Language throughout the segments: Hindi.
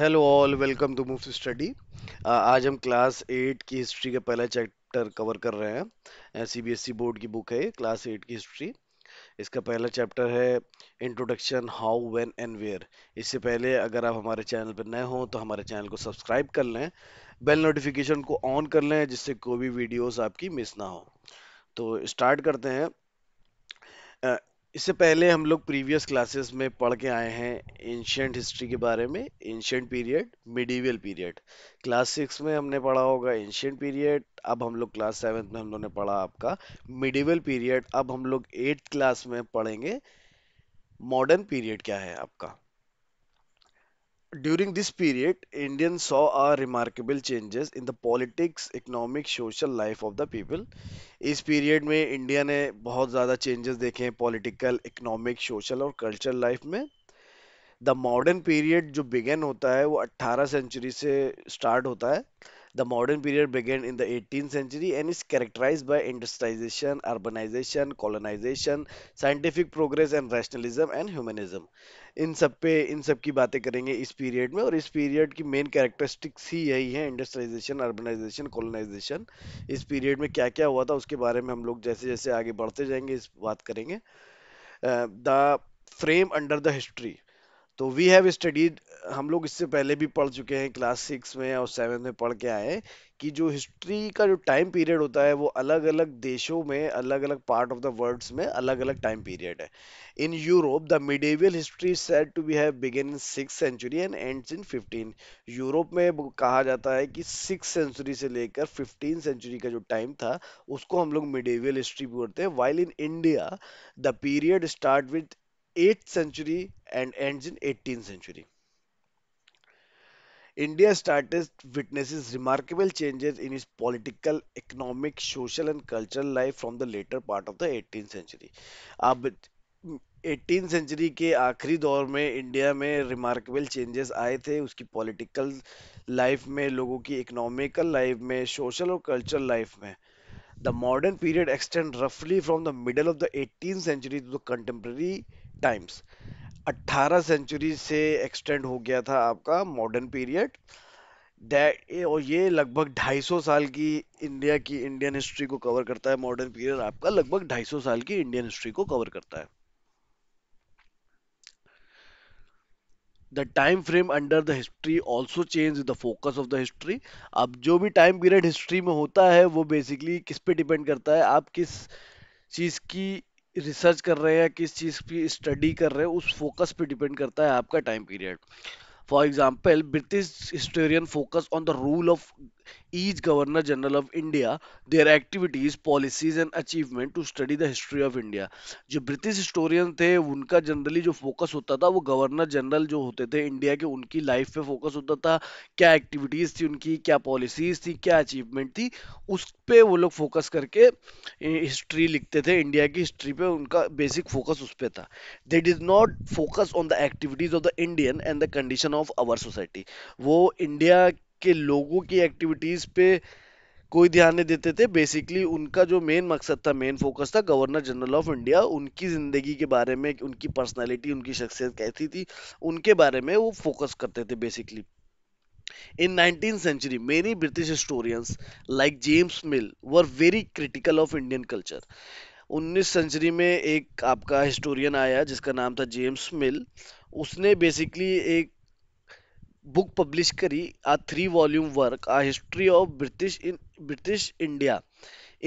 Hello all welcome to move study आज हम क्लास एट की हिस्ट्री का पहला चैप्टर कवर कर रहे हैं C B S E board की बुक है क्लास एट की हिस्ट्री इसका पहला चैप्टर है introduction how when and where इससे पहले अगर आप हमारे चैनल पर नए हों तो हमारे चैनल को सब्सक्राइब कर लें बेल नोटिफिकेशन को ऑन कर लें जिससे कोई भी वीडियोज़ आपकी मिस ना हो तो स्टार्ट करते हैं uh, इससे पहले हम लोग प्रीवियस क्लासेस में पढ़ के आए हैं एंशियंट हिस्ट्री के बारे में ancient period medieval period class six में हमने पढ़ा होगा एंशियंट पीरियड अब हम लोग क्लास सेवन्थ में हम लोगों ने पढ़ा आपका मिडीवियल पीरियड अब हम लोग एट्थ क्लास में पढ़ेंगे मॉडर्न पीरियड क्या है आपका During this period, Indians saw a remarkable changes in the politics economic social life of the people इस पीरियड में इंडिया ने बहुत ज़्यादा चेंजेस देखे हैं पॉलिटिकल इकोनॉमिक सोशल और कल्चरल लाइफ में द मॉडर्न पीरियड जो बिगेन होता है वो 18 सेंचुरी से स्टार्ट होता है The modern period began in the 18th century and is characterized by industrialization, urbanization, colonization, scientific progress and rationalism and humanism. इन सब पे इन सब की बातें करेंगे इस पीरियड में और इस पीरियड की मेन कैरेक्टरिस्टिक्स ही यही है इंडस्ट्रियलाइजेशन अर्बनाइजेशन कॉलोनाइजेशन इस पीरियड में क्या क्या हुआ था उसके बारे में हम लोग जैसे जैसे आगे बढ़ते जाएंगे इस बात करेंगे the frame under the history तो वी हैव स्टडीड हम लोग इससे पहले भी पढ़ चुके हैं क्लास सिक्स में और सेवन में पढ़ के आए हैं कि जो हिस्ट्री का जो टाइम पीरियड होता है वो अलग अलग देशों में अलग अलग पार्ट ऑफ द वर्ल्ड्स में अलग अलग टाइम पीरियड है in Europe the medieval history set to be have begin in six century and ends in fifteen Europe में कहा जाता है कि सिक्स सेंचुरी से लेकर फिफ्टीन सेंचुरी का जो टाइम था उसको हम लोग मिडेवियल हिस्ट्री बोलते हैं while in India the period start with eight century and ends in eighteen century India started witnesses remarkable changes in its political, economic, social, and cultural life from the later part of the 18th century. अब 18th सेंचुरी के आखिरी दौर में इंडिया में रिमार्केबल चेंजेस आए थे उसकी पॉलिटिकल लाइफ में लोगों की इकोनॉमिकल लाइफ में सोशल और कल्चरल लाइफ में द मॉडर्न पीरियड एक्सटेंड रफली from the middle of the 18th century to the contemporary times 18 century से एक्सटेंड हो गया था आपका मॉडर्न पीरियड और ये लगभग 250 साल की इंडिया की इंडियन हिस्ट्री को कवर करता है मॉडर्न पीरियड आपका लगभग 250 साल की इंडियन हिस्ट्री को कवर करता है the time frame under the history also change the focus of the history अब जो भी टाइम पीरियड हिस्ट्री में होता है वो बेसिकली किस पे डिपेंड करता है आप किस चीज़ की रिसर्च कर रहे हैं या किस चीज़ की स्टडी कर रहे हैं उस फोकस पे डिपेंड करता है आपका time period for example British historian focus on the rule of is governor general of India their activities policies and achievement to study the history of India जो ब्रिटिश हिस्टोरियन थे उनका जनरली जो फोकस होता था वो गवर्नर जनरल जो होते थे इंडिया के उनकी लाइफ पे फोकस होता था क्या एक्टिविटीज थी उनकी क्या पॉलिसीज थी क्या अचीवमेंट थी उस पर वो लोग फोकस करके हिस्ट्री लिखते थे इंडिया की हिस्ट्री पे उनका बेसिक फोकस उस पर था they did not focus on the activities of the Indian and the condition of our society वो इंडिया के लोगों की एक्टिविटीज पे कोई ध्यान नहीं देते थे बेसिकली उनका जो मेन मकसद था मेन फोकस था गवर्नर जनरल ऑफ इंडिया उनकी ज़िंदगी के बारे में उनकी पर्सनालिटी उनकी शख्सियत कैसी थी उनके बारे में वो फोकस करते थे basically in nineteen century many British historians like James Mill were very critical of Indian culture उन्नीस सेंचुरी में एक आपका हिस्टोरियन आया जिसका नाम था जेम्स मिल उसने बेसिकली एक बुक पब्लिश करी a three volume work a history of British in British India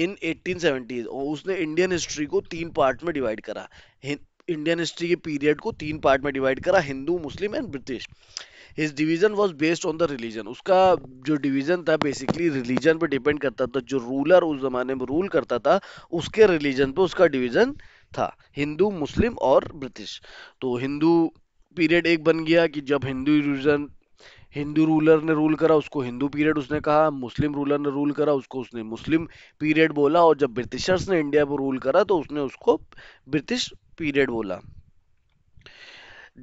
in 1870s और उसने इंडियन हिस्ट्री को तीन पार्ट में डिवाइड करा इंडियन हिस्ट्री के पीरियड को तीन पार्ट में डिवाइड करा Hindu Muslim and British his division was based on the religion उसका जो डिवीजन था बेसिकली रिलीजन पर डिपेंड करता था जो रूलर उस जमाने में रूल करता था उसके रिलीजन पर उसका डिवीजन था हिंदू मुस्लिम और ब्रिटिश तो हिंदू पीरियड एक बन गया कि जब हिंदू रिलीजन हिंदू रूलर ने रूल करा उसको हिंदू पीरियड उसने कहा मुस्लिम रूलर ने रूल करा उसको उसने मुस्लिम पीरियड बोला और जब ब्रिटिशर्स ने इंडिया पर रूल करा तो उसने उसको ब्रिटिश पीरियड बोला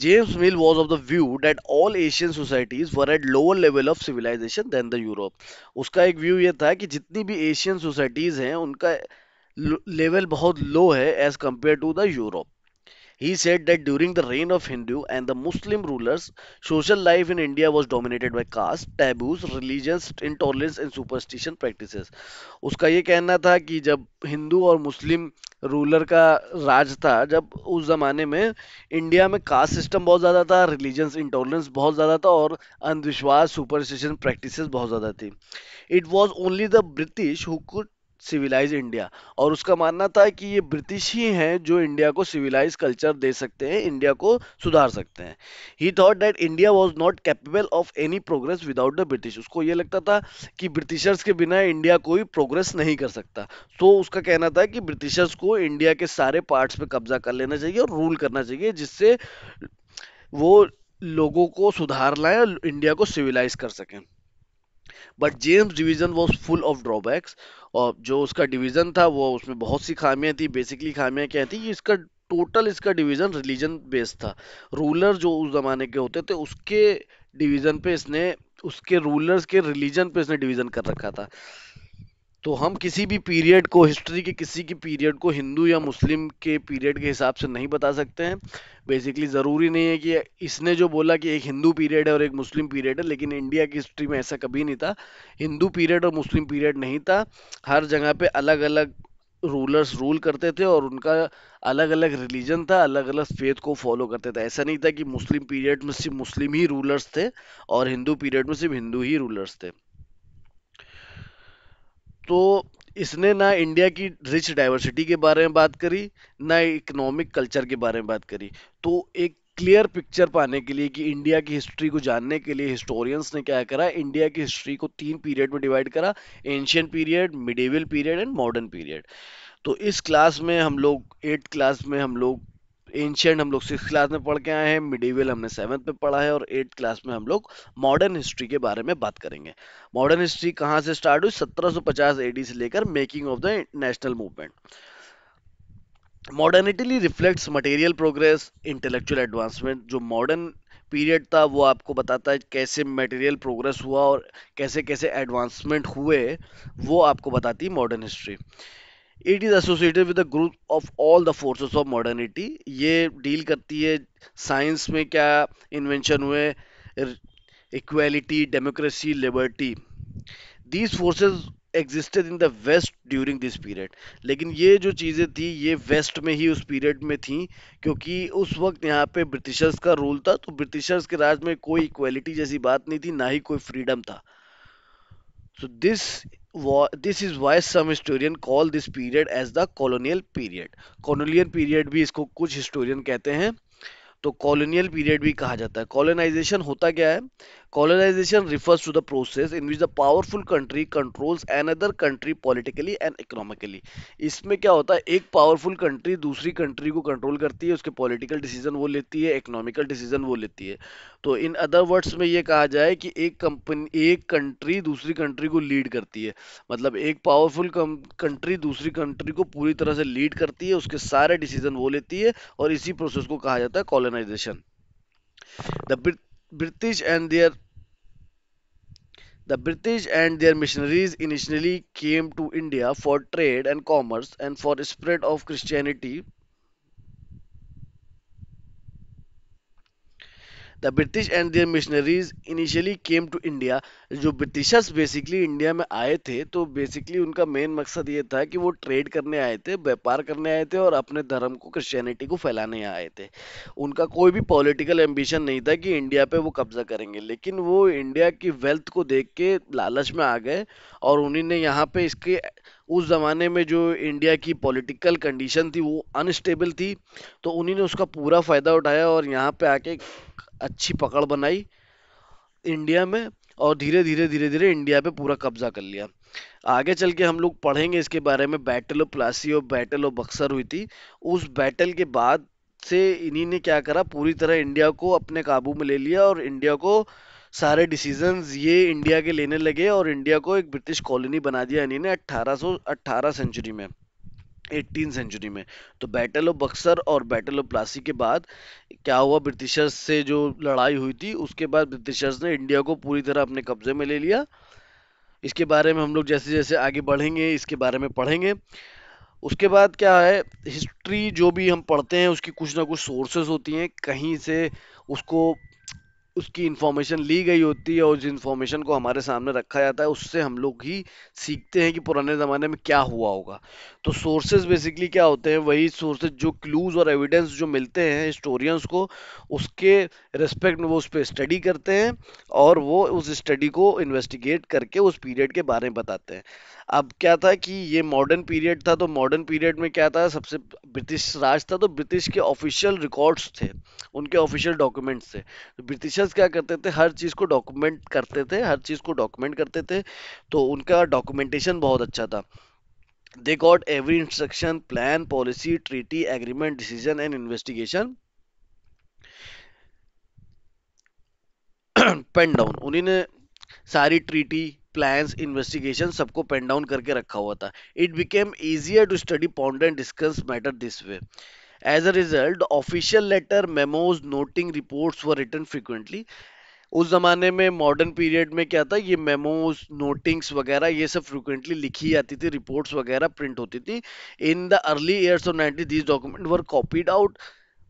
James Mill was of the view that all Asian societies were at lower level of civilisation than the Europe उसका एक व्यू ये था कि जितनी भी एशियन सोसाइटीज हैं उनका लेवल बहुत लो है as compare to the Europe He said that during the reign of Hindu and the Muslim rulers, social life in India was dominated by caste, taboos, religions, intolerance and superstition practices. uska ye kehna tha ki jab hindu aur muslim ruler ka raj tha jab us zamane mein india mein caste system bahut zyada tha religions intolerance bahut zyada tha aur andhvishwas superstition practices bahut zyada thi it was only the british who could civilise India और उसका मानना था कि ये ब्रिटिश ही हैं जो इंडिया को सिविलाइज कल्चर दे सकते हैं इंडिया को सुधार सकते हैं he thought that India was not capable of any progress without the British उसको ये लगता था कि ब्रिटिशर्स के बिना इंडिया कोई प्रोग्रेस नहीं कर सकता तो उसका कहना था कि ब्रिटिशर्स को इंडिया के सारे पार्ट्स पर कब्जा कर लेना चाहिए और रूल करना चाहिए जिससे वो लोगों को सुधार लाएं और इंडिया को सिविलाइज कर सकें but James division was full of drawbacks और जो उसका डिवीजन था वो उसमें बहुत सी खामियां थी बेसिकली खामियां क्या थी इसका टोटल इसका डिवीजन रिलीजन बेस्ड था रूलर जो उस जमाने के होते थे उसके डिवीजन पे इसने उसके रूलर्स के रिलीजन पे इसने डिवीजन कर रखा था तो हम किसी भी पीरियड को हिस्ट्री के किसी के पीरियड को हिंदू या मुस्लिम के पीरियड के हिसाब से नहीं बता सकते हैं बेसिकली ज़रूरी नहीं है कि इसने जो बोला कि एक हिंदू पीरियड है और एक मुस्लिम पीरियड है लेकिन इंडिया की हिस्ट्री में ऐसा कभी नहीं था हिंदू पीरियड और मुस्लिम पीरियड नहीं था हर जगह पर अलग अलग रूलर्स रूल करते थे और उनका अलग अलग रिलीजन था अलग अलग फेथ को फॉलो करते थे ऐसा नहीं था कि मुस्लिम पीरियड में सिर्फ मुस्लिम ही रूलर्स थे और हिंदू पीरियड में सिर्फ हिंदू ही रूलर्स थे तो इसने ना इंडिया की रिच डाइवर्सिटी के बारे में बात करी ना इकोनॉमिक कल्चर के बारे में बात करी तो एक क्लियर पिक्चर पाने के लिए कि इंडिया की हिस्ट्री को जानने के लिए हिस्टोरियंस ने क्या करा इंडिया की हिस्ट्री को तीन पीरियड में डिवाइड करा ancient period medieval period and modern period तो इस क्लास में हम लोग एट्थ क्लास में हम लोग एंशियंट हम लोग सिक्स क्लास में पढ़ के आए हैं मिडिवल हमने सेवन्थ में पढ़ा है और एट्थ क्लास में हम लोग मॉडर्न हिस्ट्री के बारे में बात करेंगे मॉडर्न हिस्ट्री कहाँ से स्टार्ट हुई 1750 एडी से लेकर making of the national movement modernity reflects material progress intellectual advancement जो मॉडर्न पीरियड था वो आपको बताता है कैसे मटेरियल प्रोग्रेस हुआ और कैसे कैसे एडवांसमेंट हुए वो आपको बताती है modern history it is associated with the group of all the forces of modernity ये डील करती है साइंस में क्या इन्वेंशन हुए equality democracy liberty these forces existed in the west during this period लेकिन ये जो चीज़ें थी ये वेस्ट में ही उस पीरियड में थी क्योंकि उस वक्त यहाँ पे ब्रिटिशर्स का रूल था तो ब्रिटिशर्स के राज में कोई इक्वेलिटी जैसी बात नहीं थी ना ही कोई फ्रीडम था So this wa- this is why some historian call this period as the colonial period. Colonial period bhi isko kuch historian kehte hain to colonial period bhi kaha jata hai colonization hota kya hai Colonization refers to the process in which the powerful country controls another country politically and economically. isme kya hota hai ek powerful country dusri country ko control karti hai uske political decision wo leti hai economical decision wo leti hai to in other words mein ye kaha jaye ki ek company ek country dusri country ko lead karti hai matlab ek powerful country dusri country ko puri tarah se lead karti hai uske sare decision wo leti hai aur isi process ko kaha jata hai colonization. The British and their the British and their missionaries initially came to India for trade and commerce and for the spread of Christianity the British and their missionaries initially came to India जो ब्रिटिशर्स बेसिकली इंडिया में आए थे तो बेसिकली उनका मेन मकसद ये था कि वो ट्रेड करने आए थे व्यापार करने आए थे और अपने धर्म को क्रिश्चियनिटी को फैलाने आए थे उनका कोई भी पॉलिटिकल एम्बिशन नहीं था कि इंडिया पे वो कब्जा करेंगे लेकिन वो इंडिया की वेल्थ को देख के लालच में आ गए और उन्हीं ने यहाँ पे इसके उस ज़माने में जो इंडिया की पॉलिटिकल कंडीशन थी वो अनस्टेबल थी तो उन्हीं ने उसका पूरा फ़ायदा उठाया और यहाँ पे आके अच्छी पकड़ बनाई इंडिया में और धीरे धीरे धीरे धीरे इंडिया पे पूरा कब्जा कर लिया आगे चल के हम लोग पढ़ेंगे इसके बारे में बैटल ऑफ प्लासी और बैटल ऑफ बक्सर हुई थी उस बैटल के बाद से इन्हीं ने क्या करा पूरी तरह इंडिया को अपने काबू में ले लिया और इंडिया को सारे डिसीजंस ये इंडिया के लेने लगे और इंडिया को एक ब्रिटिश कॉलोनी बना दिया इन्हीं ने अट्ठारह सेंचुरी में एटीन सेंचुरी में तो बैटल ऑफ बक्सर और बैटल ऑफ प्लासी के बाद क्या हुआ ब्रिटिशर्स से जो लड़ाई हुई थी उसके बाद ब्रिटिशर्स ने इंडिया को पूरी तरह अपने कब्जे में ले लिया इसके बारे में हम लोग जैसे जैसे आगे बढ़ेंगे इसके बारे में पढ़ेंगे उसके बाद क्या है हिस्ट्री जो भी हम पढ़ते हैं उसकी कुछ ना कुछ सोर्सेज होती हैं कहीं से उसको उसकी इन्फॉर्मेशन ली गई होती है और उस इन्फॉर्मेशन को हमारे सामने रखा जाता है उससे हम लोग ही सीखते हैं कि पुराने ज़माने में क्या हुआ होगा तो सोर्सेज बेसिकली क्या होते हैं वही सोर्सेज जो क्लूज और एविडेंस जो मिलते हैं हिस्टोरियंस को उसके रिस्पेक्ट में वो उस पर स्टडी करते हैं और वो उस स्टडी को इन्वेस्टिगेट करके उस पीरियड के बारे में बताते हैं अब क्या था कि ये मॉडर्न पीरियड था तो मॉडर्न पीरियड में क्या था सबसे ब्रिटिश राज था तो ब्रिटिश के ऑफिशियल रिकॉर्ड्स थे उनके ऑफिशियल डॉक्यूमेंट्स थे तो ब्रिटिश टीचर्स क्या करते थे हर चीज़ को डॉक्यूमेंट करते थे हर चीज़ को डॉक्यूमेंट करते थे तो उनका डॉक्यूमेंटेशन बहुत अच्छा था they got every instruction plan policy treaty agreement decision and investigation pen down उन्हीं ने सारी ट्रीटी प्लान इन्वेस्टिगेशन सबको पेन डाउन करके रखा हुआ था it became easier to study ponder and discuss matter this way as a result official letter memos noting report were written frequently उस जमाने में मॉडर्न पीरियड में क्या था ये मेमोज नोटिंग्स वगैरह ये सब फ्रिक्वेंटली लिखी जाती थी रिपोर्ट्स वगैरह प्रिंट होती थी in the early years of ninety these document were copied out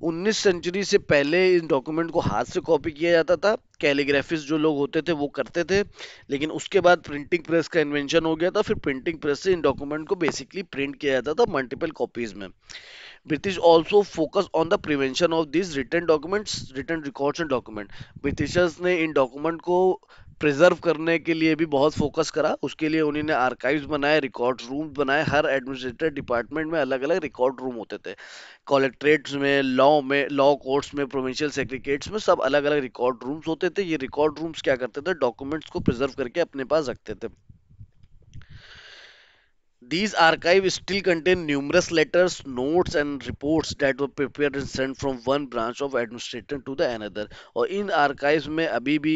19 century से पहले इन डॉक्यूमेंट को हाथ से कॉपी किया जाता था कैलीग्राफिस जो लोग होते थे वो करते थे लेकिन उसके बाद प्रिंटिंग प्रेस का इन्वेंशन हो गया था फिर प्रिंटिंग प्रेस से इन डॉक्यूमेंट को बेसिकली प्रिंट किया जाता था मल्टीपल कॉपीज में British also focus on the prevention of this written documents written records and document Britishers ने इन डॉक्यूमेंट को प्रिजर्व करने के लिए भी बहुत फोकस करा उसके लिए उन्होंने आर्काइव्स बनाए रिकॉर्ड रूम बनाए हर एडमिनिस्ट्रेटर डिपार्टमेंट में अलग अलग रिकॉर्ड रूम होते थे कलेक्ट्रेट्स में लॉ में लॉ कोर्ट्स में प्रोविंशियल सेक्रिकेट्स में सब अलग अलग रिकॉर्ड रूम्स होते थे ये रिकॉर्ड रूम्स क्या करते थे डॉक्यूमेंट्स को प्रिजर्व करके अपने पास रखते थे These archives still contain numerous letters, notes and reports that were prepared and sent from one branch of administration to the another. और इन archives में अभी भी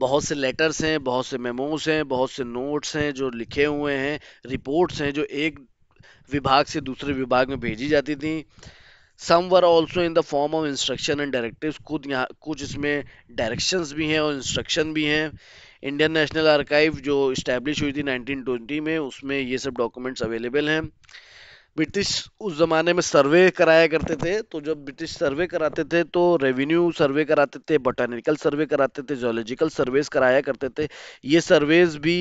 बहुत से लेटर्स हैं बहुत से मेमोज हैं बहुत से नोट्स हैं जो लिखे हुए हैं रिपोर्ट्स हैं जो एक विभाग से दूसरे विभाग में भेजी जाती थी some were also in the form of instruction and directive खुद यहाँ कुछ इसमें डायरेक्शंस भी हैं और इंस्ट्रक्शन भी हैं इंडियन नेशनल आर्काइव जो इस्टेब्लिश हुई थी 1920 में उसमें ये सब डॉक्यूमेंट्स अवेलेबल हैं ब्रिटिश उस ज़माने में सर्वे कराया करते थे तो जब ब्रिटिश सर्वे कराते थे तो रेवेन्यू सर्वे कराते थे बोटानिकल सर्वे कराते थे जोलॉजिकल सर्वेस कराया करते थे ये सर्वेस भी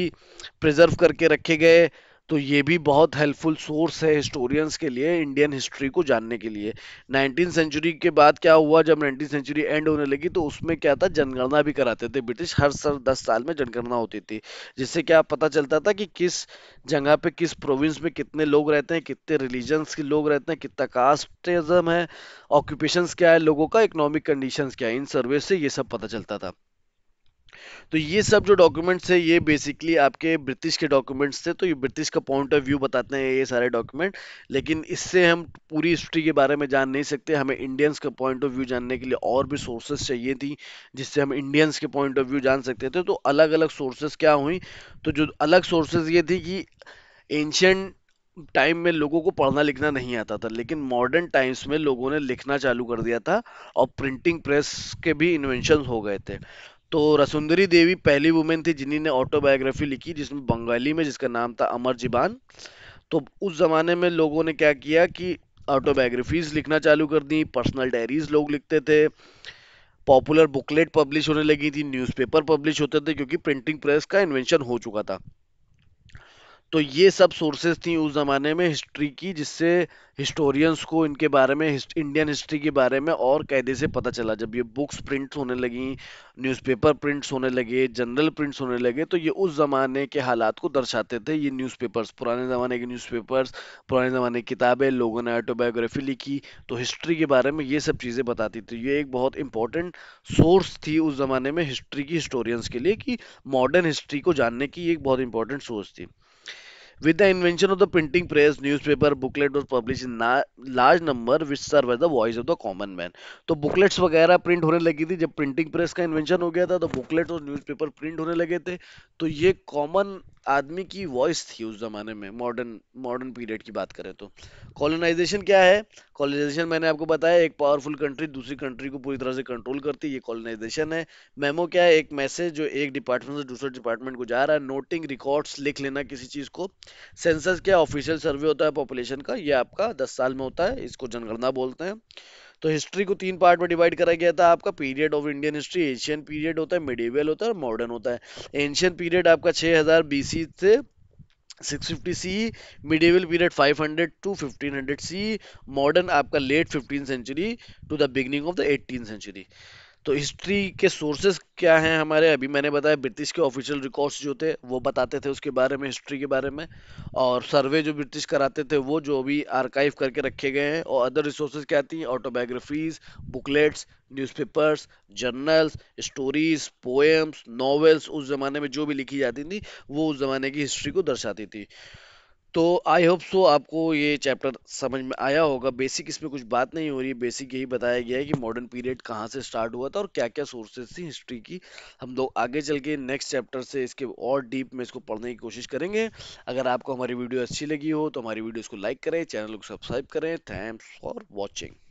प्रिजर्व करके रखे गए तो ये भी बहुत हेल्पफुल सोर्स है हिस्टोरियंस के लिए इंडियन हिस्ट्री को जानने के लिए नाइनटीन सेंचुरी के बाद क्या हुआ जब नाइनटीन सेंचुरी एंड होने लगी तो उसमें क्या था जनगणना भी कराते थे ब्रिटिश हर सर दस साल में जनगणना होती थी जिससे क्या पता चलता था कि किस जगह पे किस प्रोविंस में कितने लोग रहते हैं कितने रिलीजन्स के लोग रहते हैं कितना कास्टिज्म है ऑक्यूपेशन क्या है लोगों का इकोनॉमिक कंडीशन क्या है इन सर्वे से ये सब पता चलता था तो ये सब जो डॉक्यूमेंट्स है ये बेसिकली आपके ब्रिटिश के डॉक्यूमेंट्स थे तो ये ब्रिटिश का पॉइंट ऑफ व्यू बताते हैं ये सारे डॉक्यूमेंट लेकिन इससे हम पूरी हिस्ट्री के बारे में जान नहीं सकते हमें इंडियंस का पॉइंट ऑफ व्यू जानने के लिए और भी सोर्सेस चाहिए थी जिससे हम इंडियंस के पॉइंट ऑफ व्यू जान सकते थे तो अलग अलग सोर्सेज क्या हुई तो जो अलग सोर्सेज ये थी कि एंशियंट टाइम में लोगों को पढ़ना लिखना नहीं आता था लेकिन मॉडर्न टाइम्स में लोगों ने लिखना चालू कर दिया था और प्रिंटिंग प्रेस के भी इन्वेंशन हो गए थे तो रसुंदरी देवी पहली वुमेन थी जिन्होंने ऑटोबायोग्राफी लिखी जिसमें बंगाली में जिसका नाम था अमर जिबान तो उस ज़माने में लोगों ने क्या किया कि ऑटोबायोग्राफीज़ लिखना चालू कर दी पर्सनल डायरीज़ लोग लिखते थे पॉपुलर बुकलेट पब्लिश होने लगी थी न्यूज़पेपर पब्लिश होते थे क्योंकि प्रिंटिंग प्रेस का इन्वेंशन हो चुका था तो ये सब सोर्सेज थी उस ज़माने में हिस्ट्री की जिससे हिस्टोरियंस को इनके बारे में हिस्ट, इंडियन हिस्ट्री के बारे में और कैदे से पता चला जब ये बुक्स प्रिंट्स होने लगी न्यूज़पेपर प्रिंट्स होने लगे जनरल प्रिंट्स होने लगे तो ये उस ज़माने के हालात को दर्शाते थे ये न्यूज़पेपर्स पुराने ज़माने के न्यूज़पेपर्स पुराने ज़माने की किताबें लोगों ने ऑटोबायोग्राफी लिखी तो हिस्ट्री के बारे में ये सब चीज़ें बताती थी ये एक बहुत इंपॉर्टेंट सोर्स थी उस ज़माने में हिस्ट्री की हिस्टोरियंस के लिए कि मॉडर्न हिस्ट्री को जानने की एक बहुत इंपॉर्टेंट सोर्स थी With the invention of the printing press, newspaper, booklet was published in large number which serve as the voice of the common man. तो बुकलेट्स वगैरह प्रिंट होने लगी थी जब प्रिंटिंग प्रेस का इन्वेंशन हो गया था तो बुकलेट और newspaper प्रिंट होने लगे थे तो ये कॉमन आदमी की वॉइस थी उस जमाने में मॉडर्न मॉडर्न पीरियड की बात करें तो कॉलोनाइजेशन क्या है कॉलोनाइजेशन मैंने आपको बताया एक पावरफुल कंट्री दूसरी कंट्री को पूरी तरह से कंट्रोल करती है ये कॉलोनाइजेशन है मेमो क्या है एक मैसेज जो एक डिपार्टमेंट से दूसरे डिपार्टमेंट को जा रहा है नोटिंग रिकॉर्ड्स लिख लेना किसी चीज को सेंसस क्या ऑफिशियल सर्वे होता है पॉपुलेशन का ये आपका दस साल में होता है इसको जनगणना बोलते हैं तो हिस्ट्री को तीन पार्ट में डिवाइड करा गया था आपका period of Indian history ancient period होता है मिडिवल होता है और मॉडर्न होता है एशियन पीरियड आपका 6000 बीसी से 650 C medieval period 500 to 1500 C modern आपका late 15 century to the beginning of the 18 century तो हिस्ट्री के सोर्सेज क्या हैं हमारे अभी मैंने बताया ब्रिटिश के ऑफिशियल रिकॉर्ड्स जो थे वो बताते थे उसके बारे में हिस्ट्री के बारे में और सर्वे जो ब्रिटिश कराते थे वो जो भी आर्काइव करके रखे गए हैं और अदर रिसोर्सेज क्या आती हैं autobiographies booklets newspapers journals stories poems novels उस ज़माने में जो भी लिखी जाती थी वो उस ज़माने की हिस्ट्री को दर्शाती थी तो आई होप सो आपको ये चैप्टर समझ में आया होगा बेसिक इसमें कुछ बात नहीं हो रही है बेसिक यही बताया गया है कि मॉडर्न पीरियड कहाँ से स्टार्ट हुआ था और क्या क्या सोर्सेज थी हिस्ट्री की हम लोग आगे चल के नेक्स्ट चैप्टर से इसके और डीप में इसको पढ़ने की कोशिश करेंगे अगर आपको हमारी वीडियो अच्छी लगी हो तो हमारी वीडियो को लाइक करें चैनल को सब्सक्राइब करें थैंक्स फॉर वॉचिंग